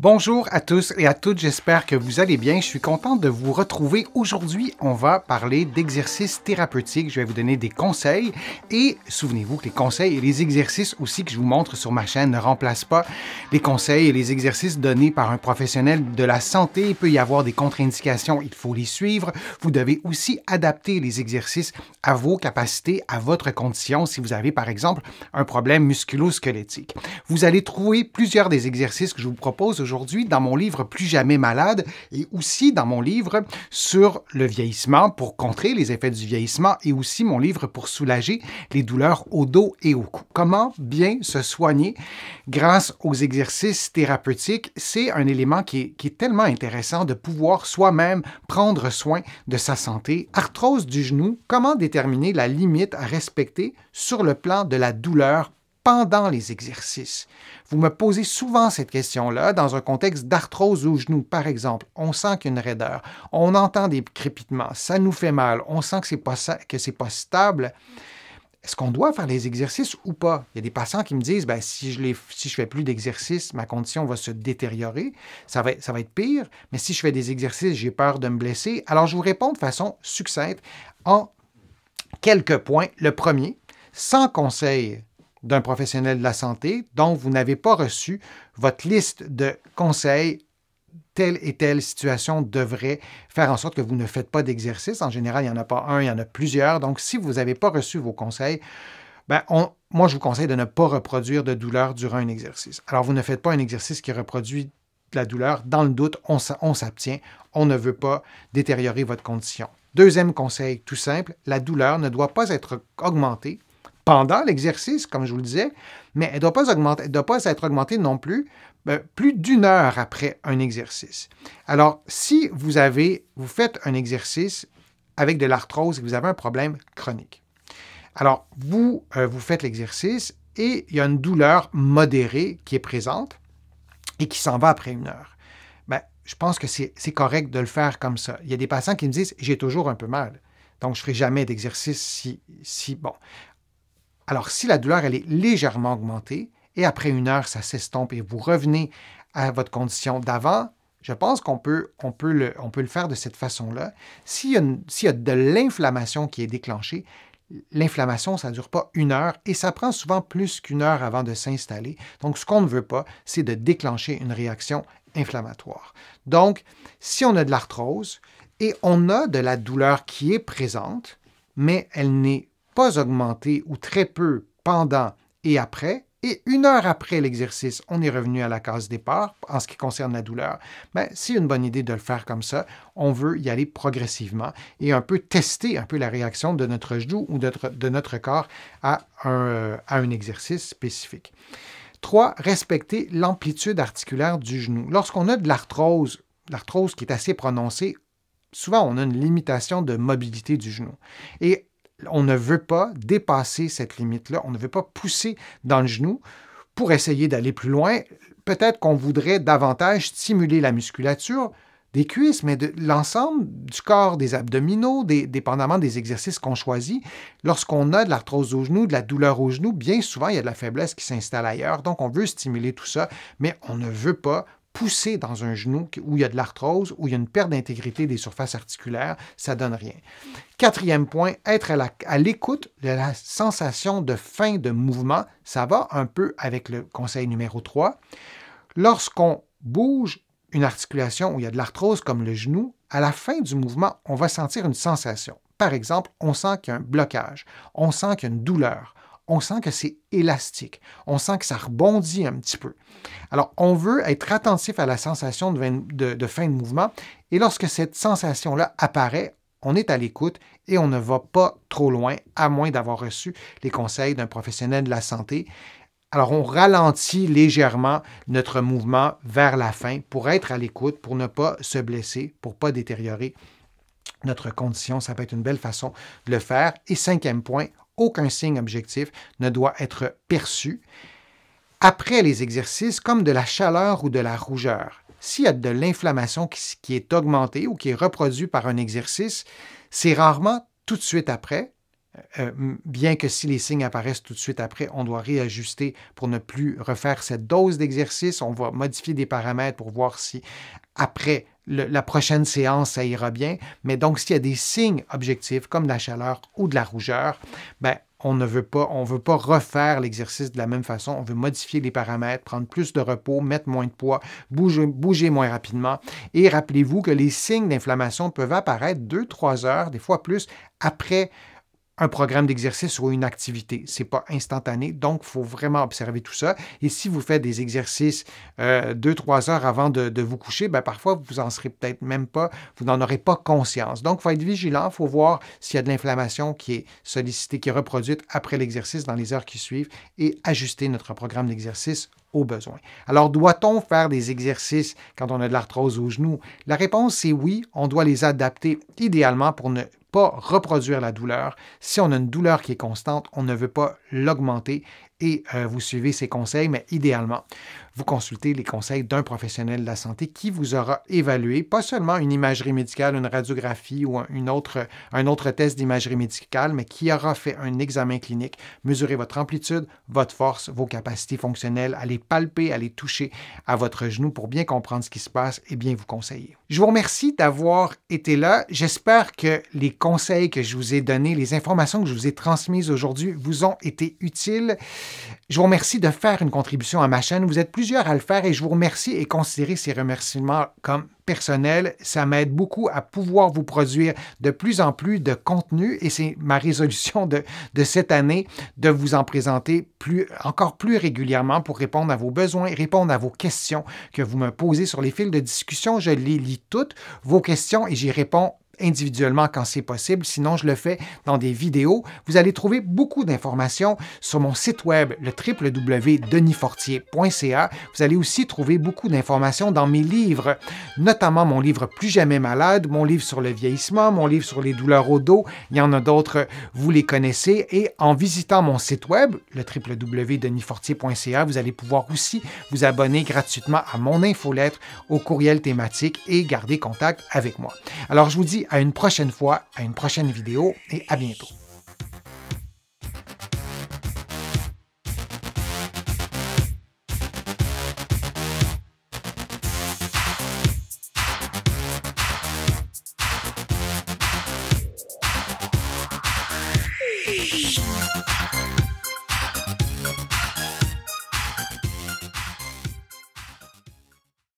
Bonjour à tous et à toutes, j'espère que vous allez bien. Je suis content de vous retrouver. Aujourd'hui, on va parler d'exercices thérapeutiques. Je vais vous donner des conseils et souvenez-vous que les conseils et les exercices aussi que je vous montre sur ma chaîne ne remplacent pas les conseils et les exercices donnés par un professionnel de la santé. Il peut y avoir des contre-indications, il faut les suivre. Vous devez aussi adapter les exercices à vos capacités, à votre condition si vous avez par exemple un problème musculo-squelettique. Vous allez trouver plusieurs des exercices que je vous propose aujourd'hui dans mon livre Plus jamais malade et aussi dans mon livre sur le vieillissement pour contrer les effets du vieillissement et aussi mon livre pour soulager les douleurs au dos et au cou. Comment bien se soigner grâce aux exercices thérapeutiques, c'est un élément qui est, tellement intéressant de pouvoir soi-même prendre soin de sa santé. Arthrose du genou, comment déterminer la limite à respecter sur le plan de la douleur pendant les exercices. Vous me posez souvent cette question-là dans un contexte d'arthrose au genou, par exemple. On sent qu'il y a une raideur, on entend des crépitements, ça nous fait mal, on sent que c'est pas, pas stable. Est-ce qu'on doit faire les exercices ou pas? Il y a des patients qui me disent ben, si je ne si fais plus d'exercices, ma condition va se détériorer, ça va, ça va être pire, mais si je fais des exercices, j'ai peur de me blesser. Alors, je vous réponds de façon succincte en quelques points. Le premier, sans conseil d'un professionnel de la santé, dont vous n'avez pas reçu votre liste de conseils telle et telle situation devrait faire en sorte que vous ne faites pas d'exercice. En général, il n'y en a pas un, il y en a plusieurs. Donc, si vous n'avez pas reçu vos conseils, ben moi, je vous conseille de ne pas reproduire de douleur durant un exercice. Alors, vous ne faites pas un exercice qui reproduit de la douleur. Dans le doute, on s'abstient. On ne veut pas détériorer votre condition. Deuxième conseil, tout simple, la douleur ne doit pas être augmentée pendant l'exercice, comme je vous le disais, mais elle ne doit, pas augmenter, elle pas être augmentée non plus ben, plus d'une heure après un exercice. Alors, si vous avez, vous faites un exercice avec de l'arthrose et que vous avez un problème chronique, alors vous, euh, vous faites l'exercice et il y a une douleur modérée qui est présente et qui s'en va après une heure. Ben, je pense que c'est correct de le faire comme ça. Il y a des patients qui me disent « j'ai toujours un peu mal ». Donc, je ne ferai jamais d'exercice si, bon. Alors si la douleur elle est légèrement augmentée et après une heure ça s'estompe et vous revenez à votre condition d'avant, je pense qu'on peut, on peut, le, on peut le faire de cette façon-là. S'il y, y, a de l'inflammation qui est déclenchée, l'inflammation, ça ne dure pas une heure et ça prend souvent plus qu'une heure avant de s'installer. Donc, ce qu'on ne veut pas, c'est de déclencher une réaction inflammatoire. Donc, si on a de l'arthrose et on a de la douleur qui est présente, mais elle n'est pas augmenté ou très peu pendant et après, et une heure après l'exercice, on est revenu à la case départ en ce qui concerne la douleur, mais ben, c'est une bonne idée de le faire comme ça. On veut y aller progressivement et un peu tester un peu la réaction de notre genou ou de notre, de notre corps à un, à un exercice spécifique. 3. Respecter l'amplitude articulaire du genou. Lorsqu'on a de l'arthrose, l'arthrose qui est assez prononcée, souvent on a une limitation de mobilité du genou. Et on ne veut pas dépasser cette limite-là, on ne veut pas pousser dans le genou pour essayer d'aller plus loin. Peut-être qu'on voudrait davantage stimuler la musculature des cuisses, mais de l'ensemble du corps, des abdominaux, dépendamment des exercices qu'on choisit. Lorsqu'on a de l'arthrose au genou, de la douleur au genou, bien souvent, il y a de la faiblesse qui s'installe ailleurs. Donc, on veut stimuler tout ça, mais on ne veut pas Pousser dans un genou où il y a de l'arthrose, où il y a une perte d'intégrité des surfaces articulaires, ça donne rien. Quatrième point, être à l'écoute de la sensation de fin de mouvement, ça va un peu avec le conseil numéro 3. Lorsqu'on bouge une articulation où il y a de l'arthrose comme le genou, à la fin du mouvement, on va sentir une sensation. Par exemple, on sent qu'il y a un blocage, on sent qu'il y a une douleur, on sent que c'est élastique. On sent que ça rebondit un petit peu. Alors, on veut être attentif à la sensation de, fin de mouvement. Et lorsque cette sensation-là apparaît, on est à l'écoute et on ne va pas trop loin, à moins d'avoir reçu les conseils d'un professionnel de la santé. Alors, on ralentit légèrement notre mouvement vers la fin pour être à l'écoute, pour ne pas se blesser, pour ne pas détériorer notre condition. Ça peut être une belle façon de le faire. Et cinquième point, aucun signe objectif ne doit être perçu après les exercices comme de la chaleur ou de la rougeur. S'il y a de l'inflammation qui, est augmentée ou qui est reproduite par un exercice, c'est rarement tout de suite après, euh, euh, bien que si les signes apparaissent tout de suite après, on doit réajuster pour ne plus refaire cette dose d'exercice. On va modifier des paramètres pour voir si après la prochaine séance, ça ira bien. Mais donc, s'il y a des signes objectifs comme de la chaleur ou de la rougeur, ben, on ne veut pas, on veut pas refaire l'exercice de la même façon. On veut modifier les paramètres, prendre plus de repos, mettre moins de poids, bouger, moins rapidement. Et rappelez-vous que les signes d'inflammation peuvent apparaître deux, trois heures, des fois plus, après un programme d'exercice ou une activité. C'est pas instantané, donc il faut vraiment observer tout ça. Et si vous faites des exercices euh, deux, trois heures avant de, vous coucher, ben parfois vous en serez peut-être même pas, vous n'en aurez pas conscience. Donc il faut être vigilant, il faut voir s'il y a de l'inflammation qui est sollicitée, qui est reproduite après l'exercice dans les heures qui suivent et ajuster notre programme d'exercice au besoin. Alors, doit-on faire des exercices quand on a de l'arthrose au genou? La réponse est oui, on doit les adapter idéalement pour ne pas reproduire la douleur. Si on a une douleur qui est constante, on ne veut pas l'augmenter et euh, vous suivez ces conseils, mais idéalement, vous consultez les conseils d'un professionnel de la santé qui vous aura évalué, pas seulement une imagerie médicale, une radiographie ou une autre, un autre test d'imagerie médicale, mais qui aura fait un examen clinique, Mesurez votre amplitude, votre force, vos capacités fonctionnelles, aller palper, aller toucher à votre genou pour bien comprendre ce qui se passe et bien vous conseiller. Je vous remercie d'avoir été là. J'espère que les conseils que je vous ai donnés, les informations que je vous ai transmises aujourd'hui vous ont été utiles. Je vous remercie de faire une contribution à ma chaîne. Vous êtes plusieurs à le faire et je vous remercie et considérez ces remerciements comme personnels. Ça m'aide beaucoup à pouvoir vous produire de plus en plus de contenu et c'est ma résolution de, de, cette année de vous en présenter plus, encore plus régulièrement pour répondre à vos besoins, répondre à vos questions que vous me posez sur les fils de discussion. Je les lis toutes, vos questions et j'y réponds individuellement quand c'est possible. Sinon, je le fais dans des vidéos. Vous allez trouver beaucoup d'informations sur mon site web, le www.denisfortier.ca. Vous allez aussi trouver beaucoup d'informations dans mes livres, notamment mon livre Plus jamais malade, mon livre sur le vieillissement, mon livre sur les douleurs au dos. Il y en a d'autres, vous les connaissez. Et en visitant mon site web, le www.denisfortier.ca, vous allez pouvoir aussi vous abonner gratuitement à mon infolettre, au courriel thématique et garder contact avec moi. Alors, je vous dis à une prochaine fois, à une prochaine vidéo et à bientôt.